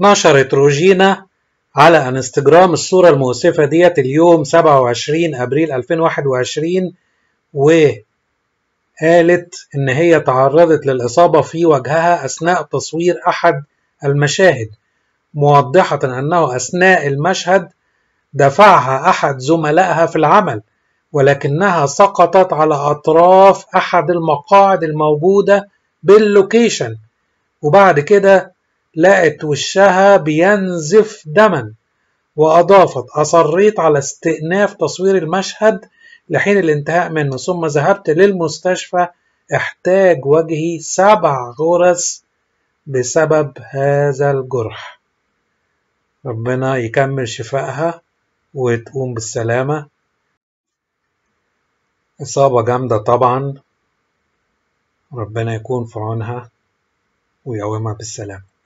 نشرت روجينا على انستجرام الصورة المؤسفة ديت اليوم 27 ابريل 2021 وقالت ان هي تعرضت للاصابة في وجهها اثناء تصوير احد المشاهد موضحة انه اثناء المشهد دفعها احد زملائها في العمل ولكنها سقطت على اطراف احد المقاعد الموجودة باللوكيشن وبعد كده لقت وشها بينزف دما وأضافت أصريت على استئناف تصوير المشهد لحين الانتهاء منه ثم ذهبت للمستشفى احتاج وجهي سبع غرز بسبب هذا الجرح ربنا يكمل شفائها وتقوم بالسلامة إصابة جامدة طبعا ربنا يكون في عونها ويقومها بالسلامة